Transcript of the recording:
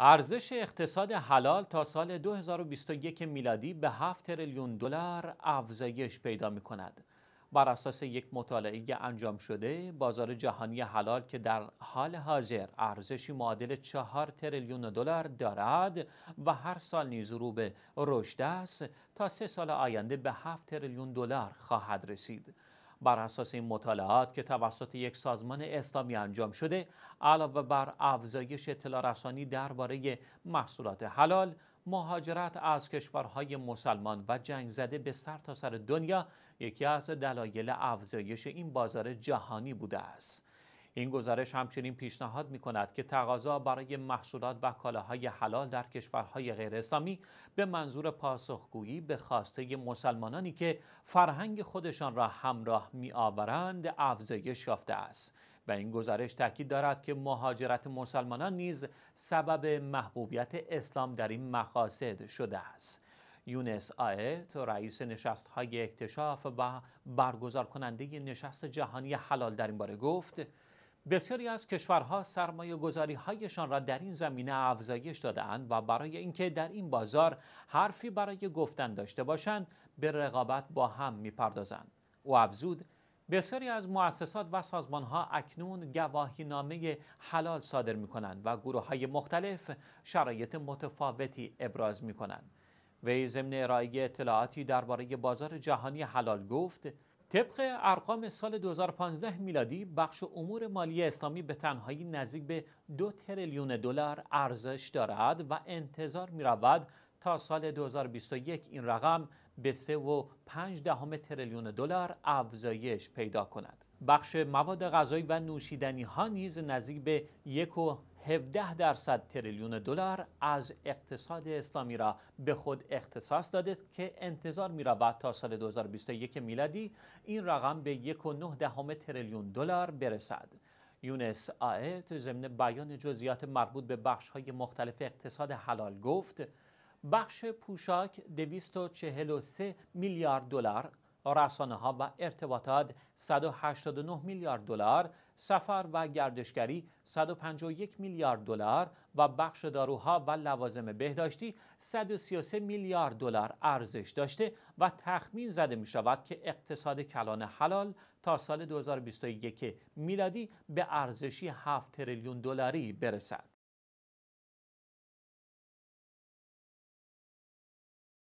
ارزش اقتصاد حلال تا سال 2021 میلادی به 7 تریلیون دلار افزایش پیدا می کند. بر اساس یک مطالعه انجام شده، بازار جهانی حلال که در حال حاضر ارزشی معادل 4 تریلیون دلار دارد و هر سال نیز رو به رشد است، تا سه سال آینده به 7 تریلیون دلار خواهد رسید. بر اساس این مطالعات که توسط یک سازمان اسلامی انجام شده علاوه بر افزایش اطلاع رسانی درباره محصولات حلال مهاجرت از کشورهای مسلمان و جنگ زده به سرتاسر سر دنیا یکی از دلایل افزایش این بازار جهانی بوده است این گزارش همچنین پیشنهاد می کند که تقاضا برای محصولات و کالاهای حلال در کشورهای غیر اسلامی به منظور پاسخگویی به خواسته مسلمانانی که فرهنگ خودشان را همراه می آورند افزایش یافته است و این گزارش تاکید دارد که مهاجرت مسلمانان نیز سبب محبوبیت اسلام در این مقاصد شده است یونس آه رئیس نشست های اکتشاف و برگزار کننده نشست جهانی حلال در این باره گفت بسیاری از کشورها سرمایه گذاری هایشان را در این زمینه افزایش دادهاند و برای اینکه در این بازار حرفی برای گفتن داشته باشند به رقابت با هم میپردازند او افزود بسیاری از مؤسسات و سازمان ها اکنون گواهی نامه حلال صادر می کنند و گروه های مختلف شرایط متفاوتی ابراز می کنند. وی ضمن ارائه اطلاعاتی درباره بازار جهانی حلال گفت طبق ارقام سال 2015 میلادی بخش امور مالی اسلامی به تنهایی نزدیک به دو تریلیون دلار ارزش دارد و انتظار می رود تا سال 2021 این رقم به 3.5 دهم تریلیون دلار افزایش پیدا کند. بخش مواد غذایی و نوشیدنی ها نیز نزدیک به یک درصد تریلیون دلار از اقتصاد اسلامی را به خود اختصاص داده که انتظار می رود تا سال 2021 میلادی این رقم به 1.9 دهم تریلیون دلار برسد. یونس آیت ضمن بیان جزئیات مربوط به بخش های مختلف اقتصاد حلال گفت بخش پوشاک 243 میلیارد دلار رسانه ها و ارتباطات 189 میلیارد دلار، سفر و گردشگری 151 میلیارد دلار و بخش داروها و لوازم بهداشتی 133 میلیارد دلار ارزش داشته و تخمین زده می شود که اقتصاد کلان حلال تا سال 2021 میلادی به ارزشی 7 تریلیون دلاری برسد.